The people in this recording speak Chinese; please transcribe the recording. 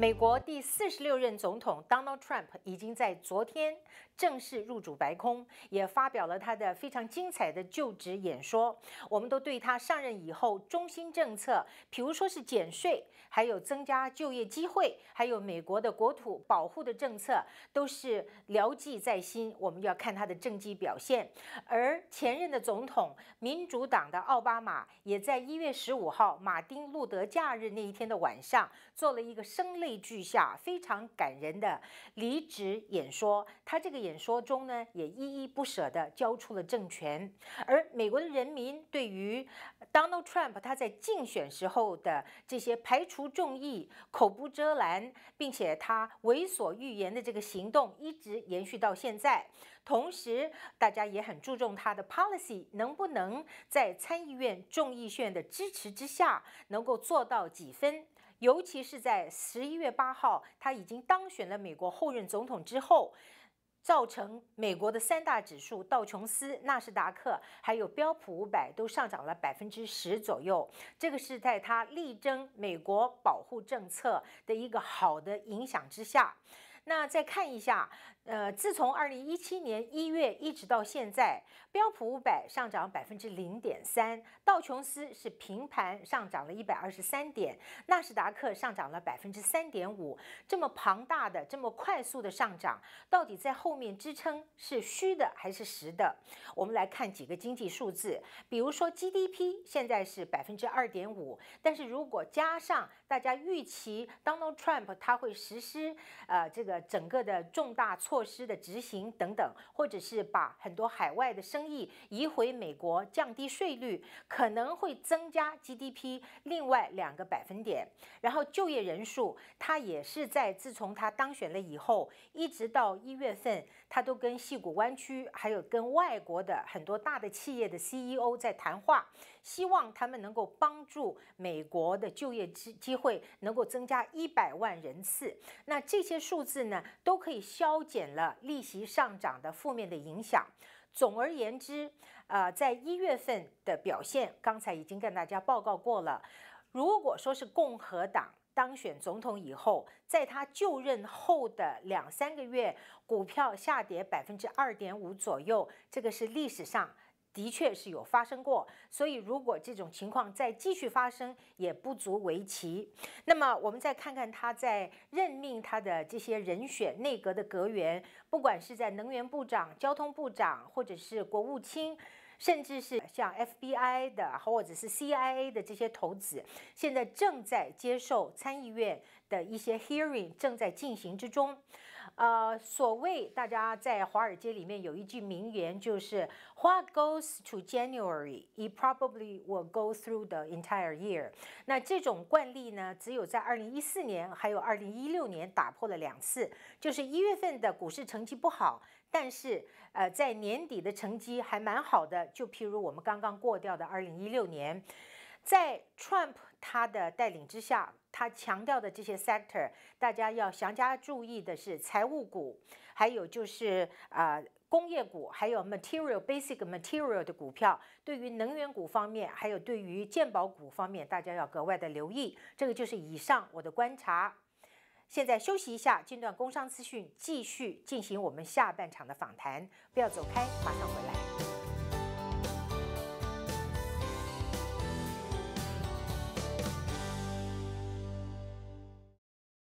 美国第四十六任总统 Donald Trump 已经在昨天正式入主白宫，也发表了他的非常精彩的就职演说。我们都对他上任以后中心政策，譬如说是减税，还有增加就业机会，还有美国的国土保护的政策，都是牢记在心。我们要看他的政绩表现。而前任的总统民主党的奥巴马，也在一月十五号马丁路德假日那一天的晚上，做了一个声令。泪俱下，非常感人的离职演说。他这个演说中呢，也依依不舍地交出了政权。而美国的人民对于 Donald Trump 他在竞选时候的这些排除众议、口不遮拦，并且他为所欲言的这个行动，一直延续到现在。同时，大家也很注重他的 policy 能不能在参议院、众议院的支持之下，能够做到几分。尤其是在十一月八号，他已经当选了美国后任总统之后，造成美国的三大指数道琼斯、纳斯达克还有标普五百都上涨了百分之十左右。这个是在他力争美国保护政策的一个好的影响之下。那再看一下，呃，自从二零一七年一月一直到现在，标普五百上涨百分之零点三，道琼斯是平盘上涨了一百二十三点，纳斯达克上涨了百分之三点五。这么庞大的、这么快速的上涨，到底在后面支撑是虚的还是实的？我们来看几个经济数字，比如说 GDP 现在是百分之二点五，但是如果加上大家预期 Donald Trump 他会实施，呃，这个。整个的重大措施的执行等等，或者是把很多海外的生意移回美国，降低税率，可能会增加 GDP 另外两个百分点。然后就业人数，他也是在自从他当选了以后，一直到一月份，他都跟戏谷湾区，还有跟外国的很多大的企业的 CEO 在谈话，希望他们能够帮助美国的就业机机会能够增加一百万人次。那这些数字。都可以消减了利息上涨的负面的影响。总而言之，呃，在一月份的表现，刚才已经跟大家报告过了。如果说是共和党当选总统以后，在他就任后的两三个月，股票下跌百分之二点五左右，这个是历史上。的确是有发生过，所以如果这种情况再继续发生，也不足为奇。那么我们再看看他在任命他的这些人选、内阁的阁员，不管是在能源部长、交通部长，或者是国务卿，甚至是像 FBI 的，或者是 CIA 的这些头子，现在正在接受参议院的一些 hearing 正在进行之中。呃，所谓大家在华尔街里面有一句名言，就是 "What goes to January, it probably will go through the entire year"。那这种惯例呢，只有在二零一四年还有二零一六年打破了两次，就是一月份的股市成绩不好，但是呃，在年底的成绩还蛮好的。就譬如我们刚刚过掉的二零一六年。在 Trump 他的带领之下，他强调的这些 sector，大家要详加注意的是财务股，还有就是啊工业股，还有 material basic material 的股票。对于能源股方面，还有对于健保股方面，大家要格外的留意。这个就是以上我的观察。现在休息一下，近段工商资讯继续进行我们下半场的访谈，不要走开，马上回来。